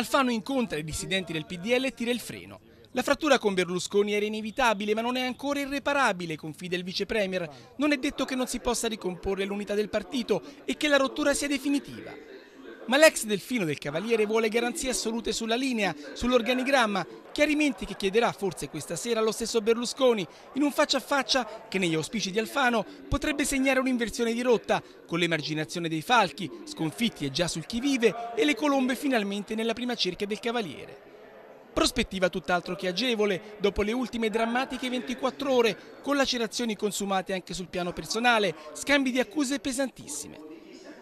Alfano incontra i dissidenti del PDL e tira il freno. La frattura con Berlusconi era inevitabile ma non è ancora irreparabile, confida il vicepremier. Non è detto che non si possa ricomporre l'unità del partito e che la rottura sia definitiva ma l'ex Delfino del Cavaliere vuole garanzie assolute sulla linea, sull'organigramma, chiarimenti che chiederà forse questa sera lo stesso Berlusconi in un faccia a faccia che negli auspici di Alfano potrebbe segnare un'inversione di rotta con l'emarginazione dei falchi, sconfitti e già sul chi vive e le colombe finalmente nella prima cerchia del Cavaliere. Prospettiva tutt'altro che agevole dopo le ultime drammatiche 24 ore, con lacerazioni consumate anche sul piano personale, scambi di accuse pesantissime.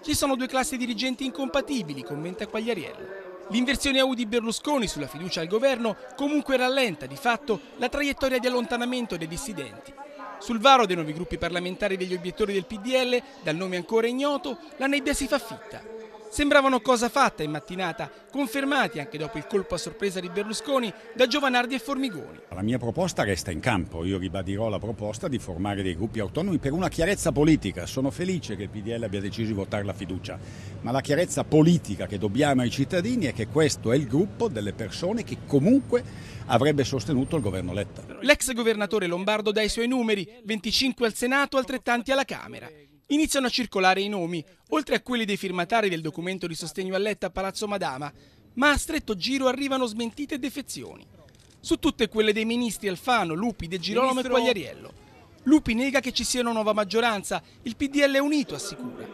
Ci sono due classi dirigenti incompatibili, commenta Quagliariello. L'inversione a U di Berlusconi sulla fiducia al governo comunque rallenta di fatto la traiettoria di allontanamento dei dissidenti. Sul varo dei nuovi gruppi parlamentari degli obiettori del PDL, dal nome ancora ignoto, la nebbia si fa fitta. Sembravano cosa fatta in mattinata, confermati anche dopo il colpo a sorpresa di Berlusconi da Giovanardi e Formigoni. La mia proposta resta in campo, io ribadirò la proposta di formare dei gruppi autonomi per una chiarezza politica. Sono felice che il PDL abbia deciso di votare la fiducia, ma la chiarezza politica che dobbiamo ai cittadini è che questo è il gruppo delle persone che comunque avrebbe sostenuto il governo Letta. L'ex governatore lombardo dà i suoi numeri, 25 al Senato, altrettanti alla Camera. Iniziano a circolare i nomi, oltre a quelli dei firmatari del documento di sostegno a Letta a Palazzo Madama, ma a stretto giro arrivano smentite e defezioni. Su tutte quelle dei ministri Alfano, Lupi, De Girolamo Ministro... e Quagliariello. Lupi nega che ci sia una nuova maggioranza, il PDL è unito, assicura.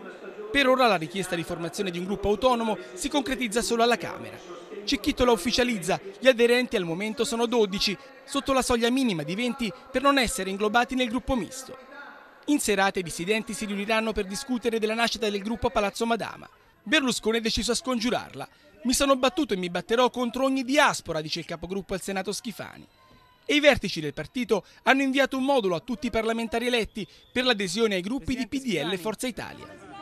Per ora la richiesta di formazione di un gruppo autonomo si concretizza solo alla Camera. C'è la ufficializza, gli aderenti al momento sono 12, sotto la soglia minima di 20 per non essere inglobati nel gruppo misto. In serata i dissidenti si riuniranno per discutere della nascita del gruppo Palazzo Madama. Berlusconi è deciso a scongiurarla. Mi sono battuto e mi batterò contro ogni diaspora, dice il capogruppo al Senato Schifani. E i vertici del partito hanno inviato un modulo a tutti i parlamentari eletti per l'adesione ai gruppi di PDL Forza Italia.